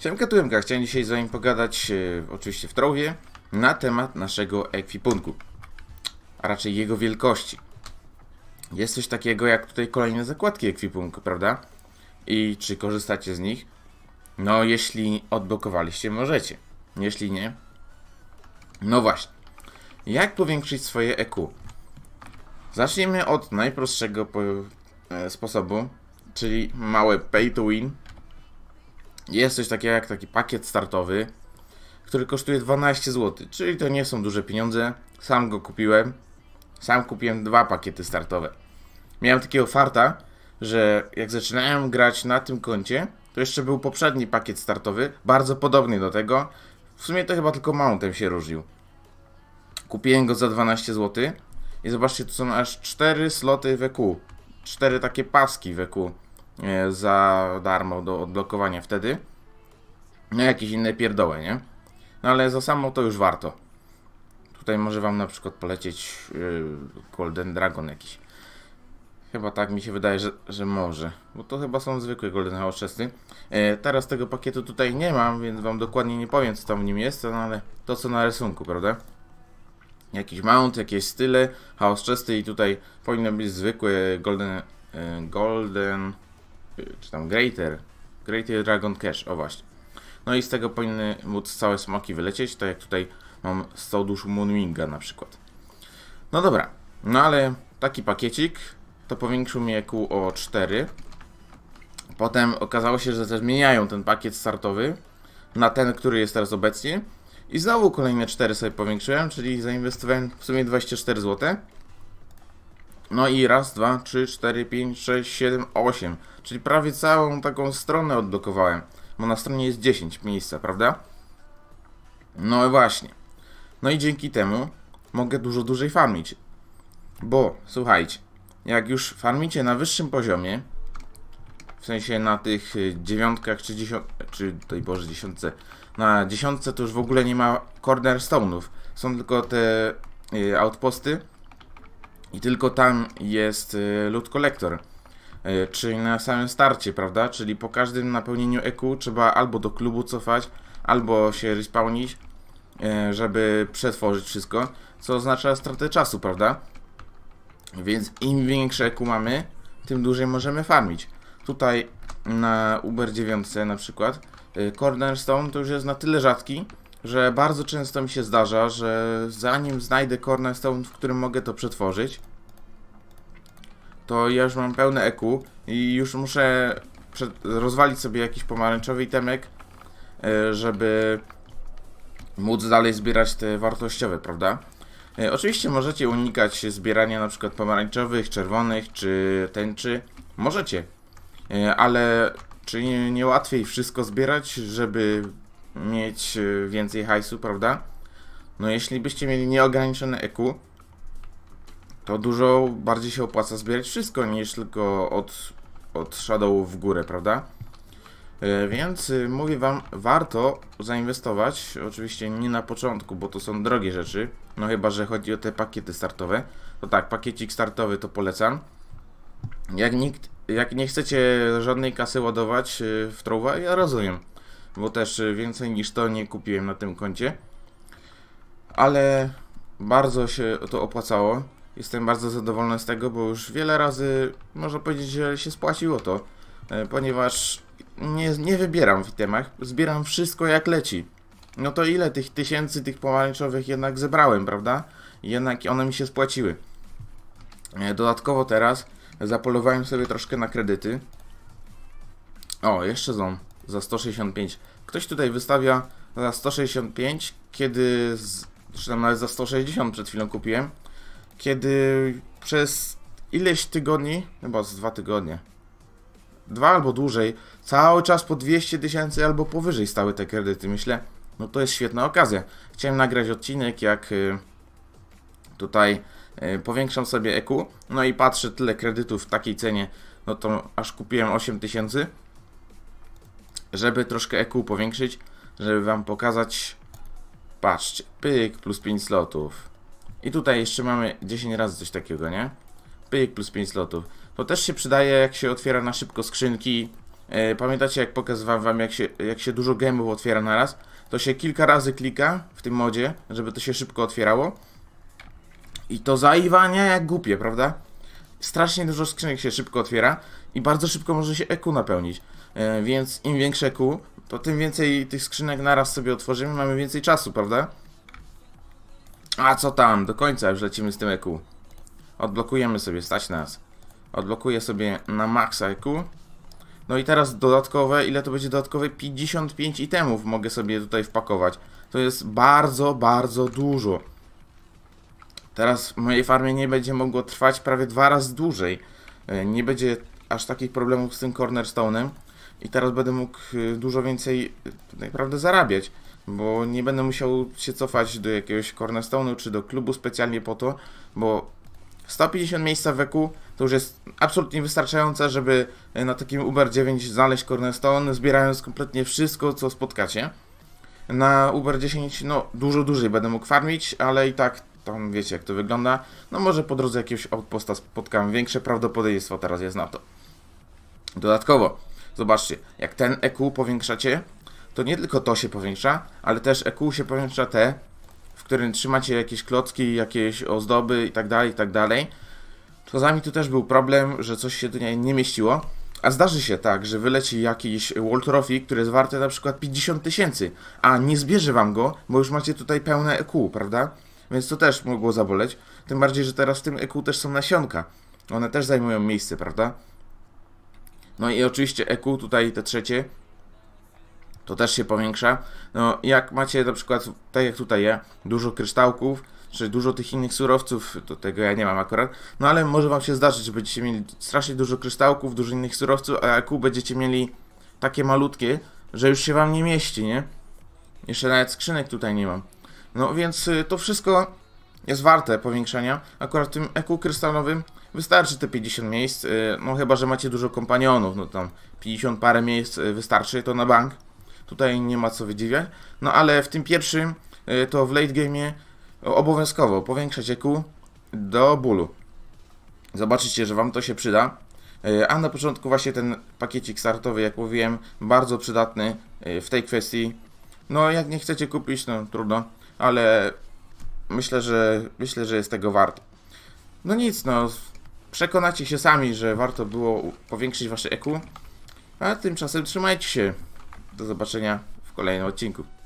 Siemka Tuemka, chciałem dzisiaj z wami pogadać, e, oczywiście w trowie, na temat naszego ekwipunku, a raczej jego wielkości. Jest coś takiego jak tutaj kolejne zakładki ekwipunku, prawda? I czy korzystacie z nich? No, jeśli odblokowaliście, możecie. Jeśli nie, no właśnie. Jak powiększyć swoje EQ? Zacznijmy od najprostszego e, sposobu, czyli małe pay to win jest coś takiego jak taki pakiet startowy, który kosztuje 12 zł, czyli to nie są duże pieniądze. Sam go kupiłem. Sam kupiłem dwa pakiety startowe. Miałem takiego farta, że jak zaczynałem grać na tym koncie, to jeszcze był poprzedni pakiet startowy, bardzo podobny do tego. W sumie to chyba tylko mountem się różnił. Kupiłem go za 12 zł. I zobaczcie, tu są aż 4 sloty WQ. 4 takie paski WQ e, za darmo do odblokowania wtedy. No jakieś inne pierdoły, nie? No ale za samo to już warto. Tutaj może wam na przykład polecieć yy, Golden Dragon jakiś. Chyba tak mi się wydaje, że, że może. Bo to chyba są zwykłe Golden Hochesty. E, teraz tego pakietu tutaj nie mam, więc wam dokładnie nie powiem, co tam w nim jest, no ale to co na rysunku, prawda? Jakiś mount, jakieś style, chaos chesty i tutaj powinno być zwykły Golden... E, golden... czy tam Greater. Greater Dragon Cash, o właśnie. No i z tego powinny móc całe smoki wylecieć, tak jak tutaj mam z sołduszu Moonwinga na przykład. No dobra, no ale taki pakiecik to powiększył mi EQ o 4. Potem okazało się, że zmieniają ten pakiet startowy na ten, który jest teraz obecnie. I znowu kolejne 4 sobie powiększyłem, czyli zainwestowałem w sumie 24 zł. No i raz, dwa, trzy, cztery, pięć, sześć, siedem, osiem. Czyli prawie całą taką stronę odblokowałem bo na stronie jest 10 miejsca, prawda? No właśnie. No i dzięki temu mogę dużo dłużej farmić. Bo, słuchajcie, jak już farmicie na wyższym poziomie, w sensie na tych y, dziewiątkach czy dziesiątkach, czy tej Boże dziesiątce, na dziesiątce to już w ogóle nie ma cornerstone'ów. Są tylko te y, outposty i tylko tam jest y, loot collector. E, czyli na samym starcie, prawda? Czyli po każdym napełnieniu EQ trzeba albo do klubu cofać, albo się respawnić, e, żeby przetworzyć wszystko, co oznacza stratę czasu, prawda? Więc im większe EQ mamy, tym dłużej możemy farmić. Tutaj na Uber 9 na przykład e, Cornerstone to już jest na tyle rzadki, że bardzo często mi się zdarza, że zanim znajdę Cornerstone, w którym mogę to przetworzyć, to ja już mam pełne eku i już muszę rozwalić sobie jakiś pomarańczowy itemek, e, żeby móc dalej zbierać te wartościowe, prawda? E, oczywiście możecie unikać zbierania na przykład pomarańczowych, czerwonych czy tęczy. Możecie, e, ale czy nie, nie łatwiej wszystko zbierać, żeby mieć więcej hajsu, prawda? No jeśli byście mieli nieograniczone eku to dużo bardziej się opłaca zbierać wszystko niż tylko od, od Shadow w górę, prawda? E, więc y, mówię wam, warto zainwestować, oczywiście nie na początku, bo to są drogie rzeczy, no chyba, że chodzi o te pakiety startowe. To tak, pakiecik startowy to polecam. Jak, nikt, jak nie chcecie żadnej kasy ładować y, w trowa, ja rozumiem, bo też y, więcej niż to nie kupiłem na tym koncie. Ale bardzo się to opłacało. Jestem bardzo zadowolony z tego, bo już wiele razy można powiedzieć, że się spłaciło to, e, ponieważ nie, nie wybieram w temach, zbieram wszystko jak leci. No to ile tych tysięcy tych pomarańczowych jednak zebrałem, prawda? Jednak one mi się spłaciły. E, dodatkowo teraz zapolowałem sobie troszkę na kredyty. O, jeszcze są za 165. Ktoś tutaj wystawia za 165, kiedy, z, czy tam nawet za 160 przed chwilą kupiłem kiedy przez ileś tygodni, chyba no z dwa tygodnie, dwa albo dłużej, cały czas po 200 tysięcy albo powyżej stały te kredyty. Myślę, no to jest świetna okazja. Chciałem nagrać odcinek, jak y, tutaj y, powiększam sobie EQ, no i patrzę tyle kredytów w takiej cenie, no to aż kupiłem 8 tysięcy, żeby troszkę EQ powiększyć, żeby Wam pokazać, patrzcie, pyk, plus 5 slotów, i tutaj jeszcze mamy 10 razy coś takiego, nie? Pyk plus 5 slotów. To też się przydaje, jak się otwiera na szybko skrzynki. E, pamiętacie, jak pokazywałem wam, jak się, jak się dużo gemów otwiera na raz? To się kilka razy klika w tym modzie, żeby to się szybko otwierało. I to zaiwania jak głupie, prawda? Strasznie dużo skrzynek się szybko otwiera i bardzo szybko może się EQ napełnić. E, więc im większe EQ, to tym więcej tych skrzynek naraz sobie otworzymy, mamy więcej czasu, prawda? A co tam, do końca już lecimy z tym EQ. Odblokujemy sobie, stać nas. Odblokuję sobie na max EQ. No i teraz dodatkowe, ile to będzie dodatkowe? 55 itemów mogę sobie tutaj wpakować. To jest bardzo, bardzo dużo. Teraz w mojej farmie nie będzie mogło trwać prawie dwa razy dłużej. E, nie będzie aż takich problemów z tym cornerstone'em. I teraz będę mógł e, dużo więcej naprawdę e, zarabiać bo nie będę musiał się cofać do jakiegoś cornerstone'u czy do klubu specjalnie po to, bo 150 miejsca w eku to już jest absolutnie wystarczające, żeby e, na takim Uber 9 znaleźć cornerstone, zbierając kompletnie wszystko, co spotkacie. Na Uber 10, no dużo dłużej będę mógł farmić, ale i tak tam wiecie jak to wygląda. No może po drodze jakiegoś outposta spotkam, większe prawdopodobieństwo teraz jest na to. Dodatkowo, zobaczcie, jak ten EQ powiększacie, to nie tylko to się powiększa, ale też EQ się powiększa te, w którym trzymacie jakieś klocki, jakieś ozdoby i tak i tak dalej dalej. To Czasami tu też był problem, że coś się tutaj nie mieściło, a zdarzy się tak, że wyleci jakiś World Trophy, który jest warty na przykład 50 tysięcy, a nie zbierze wam go, bo już macie tutaj pełne EQ, prawda? Więc to też mogło zaboleć, tym bardziej, że teraz w tym EQ też są nasionka. One też zajmują miejsce, prawda? No i oczywiście EQ tutaj te trzecie to też się powiększa. No, jak macie na przykład, tak jak tutaj ja, dużo kryształków, czy dużo tych innych surowców, to tego ja nie mam akurat, no ale może wam się zdarzyć, że będziecie mieli strasznie dużo kryształków, dużo innych surowców, a AQ będziecie mieli takie malutkie, że już się wam nie mieści, nie? Jeszcze nawet skrzynek tutaj nie mam. No więc y, to wszystko jest warte powiększenia. Akurat w tym EQ krystalowym wystarczy te 50 miejsc, y, no chyba, że macie dużo kompanionów, no tam 50 parę miejsc y, wystarczy, to na bank. Tutaj nie ma co wydziwiać. No ale w tym pierwszym y, to w late game obowiązkowo powiększacie Q do bólu. Zobaczycie, że Wam to się przyda. Y, a na początku właśnie ten pakiecik startowy, jak mówiłem, bardzo przydatny y, w tej kwestii. No jak nie chcecie kupić, no trudno, ale myślę, że myślę, że jest tego wart. No nic, no przekonacie się sami, że warto było powiększyć wasze EQ. A tymczasem trzymajcie się. Do zobaczenia w kolejnym odcinku.